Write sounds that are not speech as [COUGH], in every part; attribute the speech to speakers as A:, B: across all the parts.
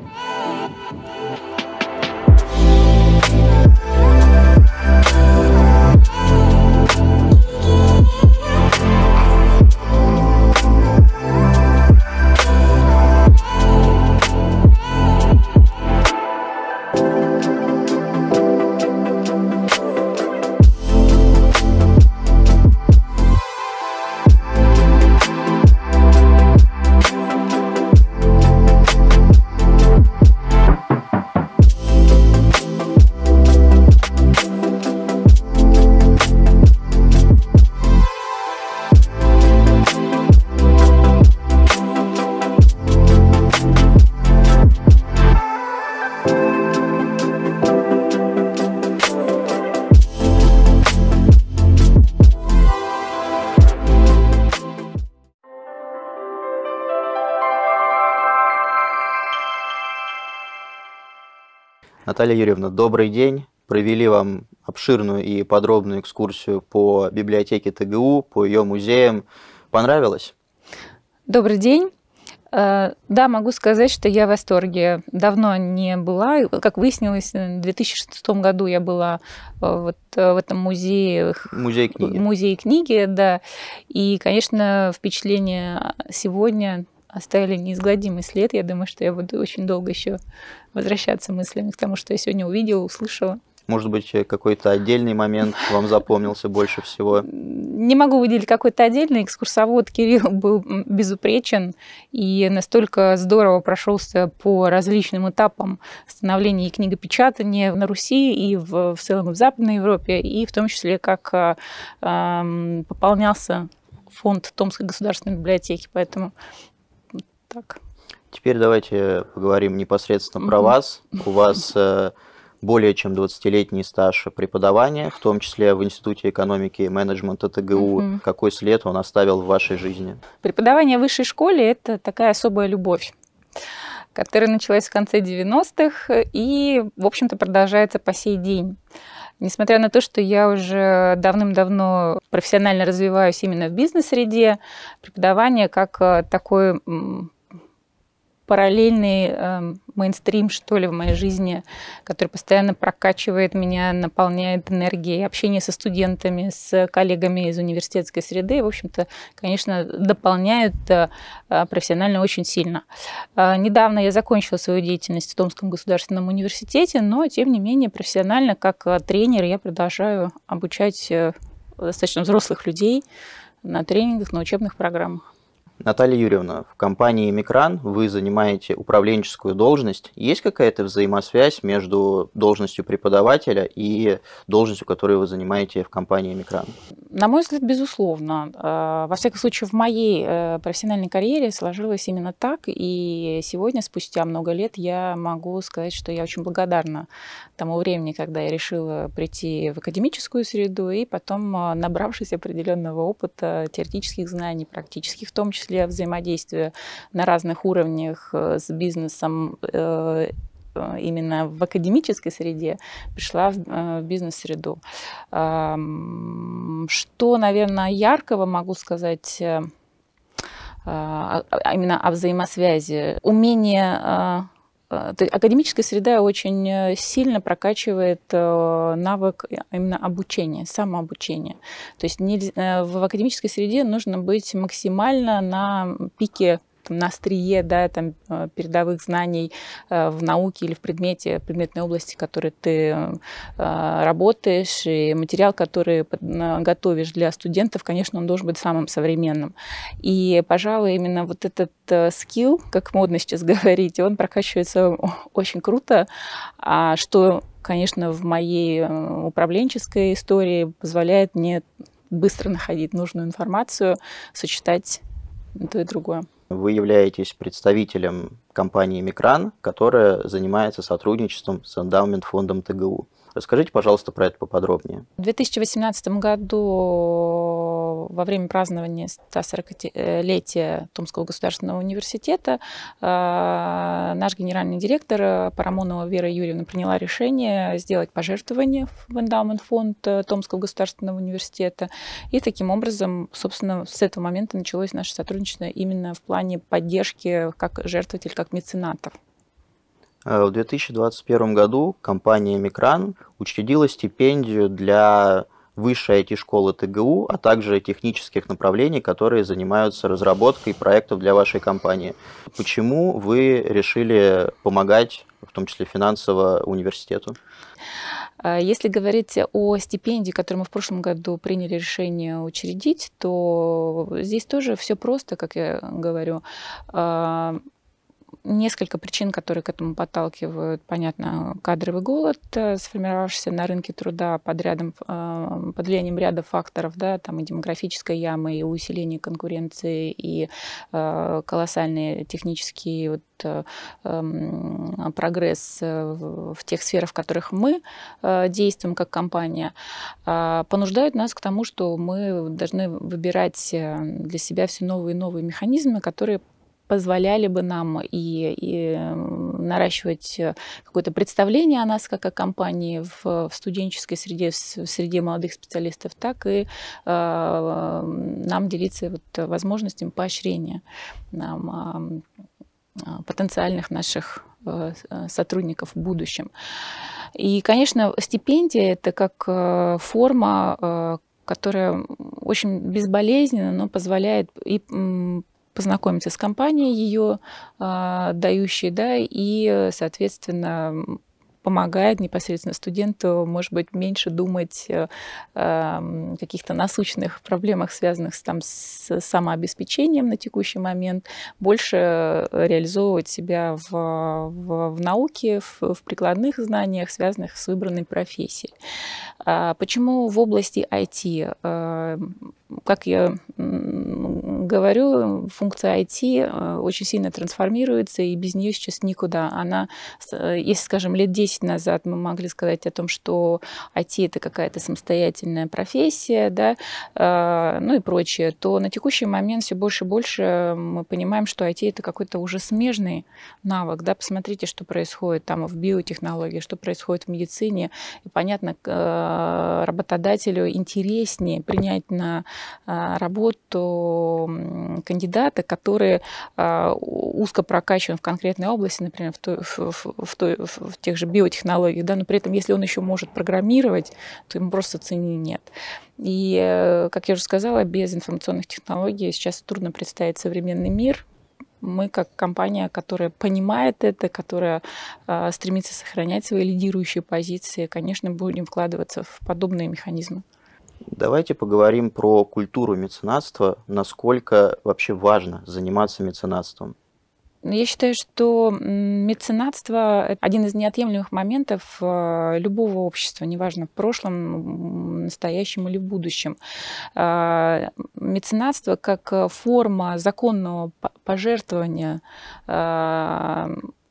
A: Thank you. Наталья Юрьевна, добрый день. Провели вам обширную и подробную экскурсию по библиотеке ТГУ, по ее музеям. Понравилось?
B: Добрый день. Э, да, могу сказать, что я в восторге. Давно не была. Как выяснилось, э, в 2006 году я была э, вот в этом музее...
A: Музей книги. Музей
B: книги, да. И, конечно, впечатление сегодня оставили неизгладимый след. Я думаю, что я буду очень долго еще возвращаться мыслями к тому, что я сегодня увидела, услышала.
A: Может быть, э, какой-то отдельный момент вам запомнился больше всего? Не
B: могу выделить какой-то отдельный. Экскурсовод Кирилл был безупречен и настолько здорово прошелся по различным этапам становления и книгопечатания на Руси и в, в целом в Западной Европе, и в том числе как э, пополнялся фонд Томской государственной библиотеки. Поэтому так.
A: Теперь давайте поговорим непосредственно про вас. У вас э, более чем 20-летний стаж преподавания, в том числе в Институте экономики и менеджмента ТГУ. Mm-hmm. Какой след он оставил в вашей жизни?
B: Преподавание в высшей школе – это такая особая любовь которая началась в конце 90-х и, в общем-то, продолжается по сей день. Несмотря на то, что я уже давным-давно профессионально развиваюсь именно в бизнес-среде, преподавание как э, такой параллельный э, мейнстрим, что ли, в моей жизни, который постоянно прокачивает меня, наполняет энергией. Общение со студентами, с коллегами из университетской среды, в общем-то, конечно, дополняют э, э, профессионально очень сильно. Э, недавно я закончила свою деятельность в Томском государственном университете, но, тем не менее, профессионально, как э, тренер, я продолжаю обучать э, достаточно взрослых людей на тренингах, на учебных программах.
A: Наталья Юрьевна, в компании Микран вы занимаете управленческую должность. Есть какая-то взаимосвязь между должностью преподавателя и должностью, которую вы занимаете в компании Микран?
B: На мой взгляд, безусловно. А, во всяком случае, в моей э, профессиональной карьере сложилось именно так. И сегодня, спустя много лет, я могу сказать, что я очень благодарна тому времени, когда я решила прийти в академическую среду и потом, а, набравшись определенного опыта, теоретических знаний, практических, в том числе взаимодействия на разных уровнях э, с бизнесом, э, Э, именно в академической среде, пришла в э, бизнес-среду. Эм, что, наверное, яркого могу сказать э, а, а именно о взаимосвязи. Умение Академическая среда очень сильно прокачивает навык именно обучения, самообучения. То есть в академической среде нужно быть максимально на пике там, на острие да, там, э, передовых знаний э, в науке или в предмете, в предметной области, в которой ты э, работаешь, и материал, который готовишь для студентов, конечно, он должен быть самым современным. И, пожалуй, именно вот этот скилл, как модно сейчас [LAUGHS] говорить, он прокачивается очень круто, а что конечно, в моей управленческой истории позволяет мне быстро находить нужную информацию, сочетать то и другое.
A: Вы являетесь представителем компании «Микран», которая занимается сотрудничеством с эндаумент-фондом ТГУ. Расскажите, пожалуйста, про это поподробнее.
B: В 2018 году во время празднования 140-летия Томского государственного университета э, наш генеральный директор Парамонова Вера Юрьевна приняла решение сделать пожертвование в эндаумент фонд э, Томского государственного университета. И таким образом, собственно, с этого момента началось наше сотрудничество именно в плане поддержки как жертвователь, как меценатов.
A: Э, в 2021 году компания «Микран» учредила стипендию для высшей IT-школы ТГУ, а также технических направлений, которые занимаются разработкой проектов для вашей компании. Почему вы решили помогать, в том числе финансово, университету?
B: А, если говорить о стипендии, которую мы в прошлом году приняли решение учредить, то здесь тоже все просто, как я говорю а, Несколько причин, которые к этому подталкивают, понятно, кадровый голод, э, сформировавшийся на рынке труда под, рядом, э, под влиянием ряда факторов, да, там и демографическая яма, и усиление конкуренции, и э, колоссальные технические вот эм, прогресс в тех сферах, в которых мы действуем как компания, а, понуждают нас к тому, что мы должны выбирать для себя все новые и новые механизмы, которые позволяли бы нам и, и наращивать какое-то представление о нас как о компании в, в студенческой среде, в среде молодых специалистов, так и э, нам делиться вот возможностями поощрения нам, э, потенциальных наших э, э, сотрудников в будущем. И, конечно, стипендия это как э, форма, которая очень безболезненно, но позволяет и познакомиться с компанией ее а, дающей, да, и, соответственно, помогает непосредственно студенту, может быть, меньше думать э, а, о каких-то насущных проблемах, связанных с, там, с самообеспечением на текущий момент, больше реализовывать себя в, в, в науке, в, в прикладных знаниях, связанных с выбранной профессией. А почему в области IT? Э, как я говорю, функция IT э, очень сильно трансформируется, и без нее сейчас никуда. Она, э, если, скажем, лет 10 назад мы могли сказать о том, что IT это какая-то самостоятельная профессия, да, э, ну и прочее, то на текущий момент все больше и больше мы понимаем, что IT это какой-то уже смежный навык, да, посмотрите, что происходит там в биотехнологии, что происходит в медицине, и понятно, работодателю интереснее принять на работу кандидаты, которые а, узко прокачаны в конкретной области, например, в, той, в, в, той, в тех же биотехнологиях, да, но при этом, если он еще может программировать, то ему просто цены нет. И, э, как я уже сказала, без информационных технологий сейчас трудно представить современный мир, мы как компания, которая понимает это, которая э, стремится сохранять свои лидирующие позиции, конечно, будем вкладываться в подобные механизмы.
A: Давайте поговорим про культуру меценатства, насколько вообще важно заниматься меценатством.
B: Ну, я считаю, что меценатство – один из неотъемлемых моментов э, любого общества, неважно, в прошлом, настоящем или будущем. Э, меценатство как э, форма законного пожертвования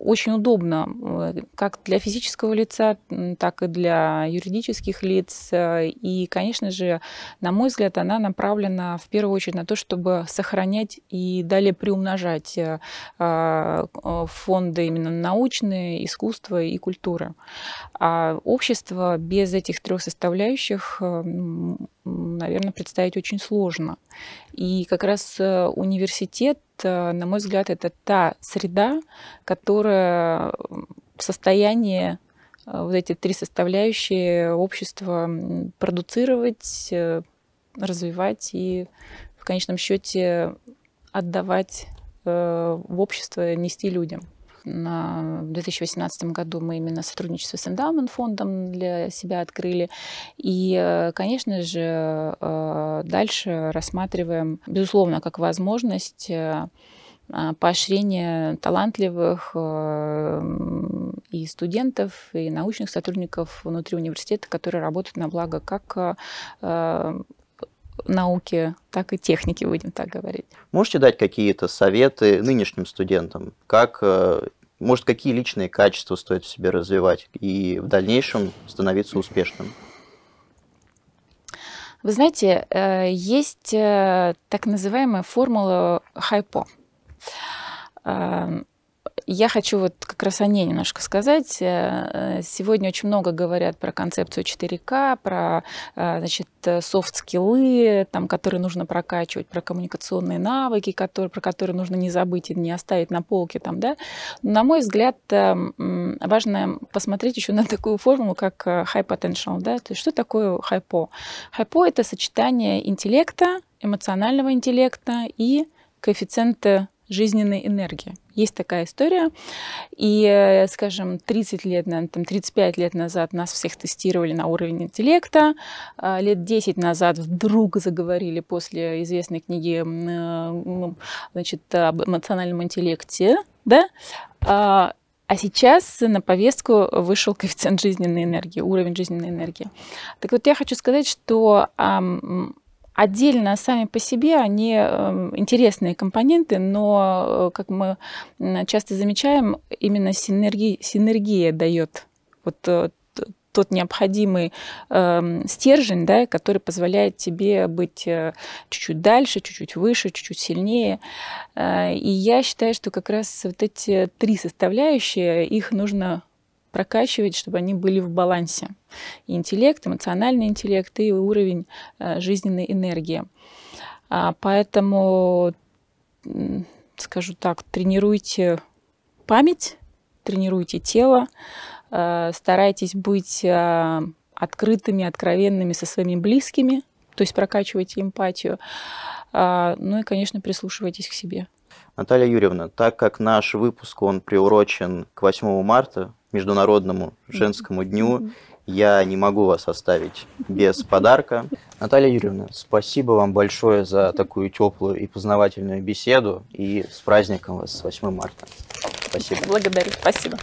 B: очень удобно э, как для физического лица, так и для юридических лиц. Э, и, конечно же, на мой взгляд, она направлена в первую очередь на то, чтобы сохранять и далее приумножать э, фонды именно научные, искусства и культуры. А общество без этих трех составляющих наверное, представить очень сложно. И как раз университет Э, на мой взгляд, это та среда, которая в состоянии э, вот эти три составляющие общества продуцировать, э, развивать и в конечном счете отдавать в общество, нести людям на, в 2018 году мы именно сотрудничество с Эндаумент фондом для себя открыли. И, э, конечно же, э, дальше рассматриваем, безусловно, как возможность э, а, поощрения талантливых и студентов, и научных сотрудников внутри университета, которые работают на благо как науки, так и техники, будем так говорить.
A: Можете дать какие-то советы нынешним студентам, как э, может, какие личные качества стоит в себе развивать и в дальнейшем становиться успешным?
B: Вы знаете, э, есть э, так называемая формула хайпо. Я хочу вот как раз о ней немножко сказать. Э, э, сегодня очень много говорят про концепцию 4К, про э, значит, софт-скиллы, там, которые нужно прокачивать, про коммуникационные навыки, которые, про которые нужно не забыть и не оставить на полке. Там, да? На мой взгляд, важно посмотреть еще на такую формулу, как high potential. Да? То есть что такое хайпо? Хайпо – это сочетание интеллекта, эмоционального интеллекта и коэффициента жизненной энергии. Есть такая история. И, э, скажем, 30 лет, наверное, там 35 лет назад нас всех тестировали на уровень интеллекта. А, лет 10 назад вдруг заговорили после известной книги э, ну, значит, об эмоциональном интеллекте. Да? А, а сейчас на повестку вышел коэффициент жизненной энергии, уровень жизненной энергии. Так вот, я хочу сказать, что Отдельно сами по себе они эм, интересные компоненты, но, э, как мы часто замечаем, именно синергия, синергия дает вот э, тот необходимый э, стержень, да, который позволяет тебе быть э, чуть-чуть дальше, чуть-чуть выше, чуть-чуть сильнее. Э, и я считаю, что как раз вот эти три составляющие, их нужно прокачивать, чтобы они были в балансе. И интеллект, эмоциональный интеллект и уровень э, жизненной энергии. А, поэтому, скажу так, тренируйте память, тренируйте тело, э, старайтесь быть э, открытыми, откровенными со своими близкими, то есть прокачивайте эмпатию. А, ну и, конечно, прислушивайтесь к себе.
A: Наталья Юрьевна, так как наш выпуск, он приурочен к 8 марта, Международному женскому дню. Я не могу вас оставить без подарка. Наталья Юрьевна, спасибо вам большое за такую теплую и познавательную беседу. И с праздником вас, с 8 марта. Спасибо.
B: Благодарю. Спасибо.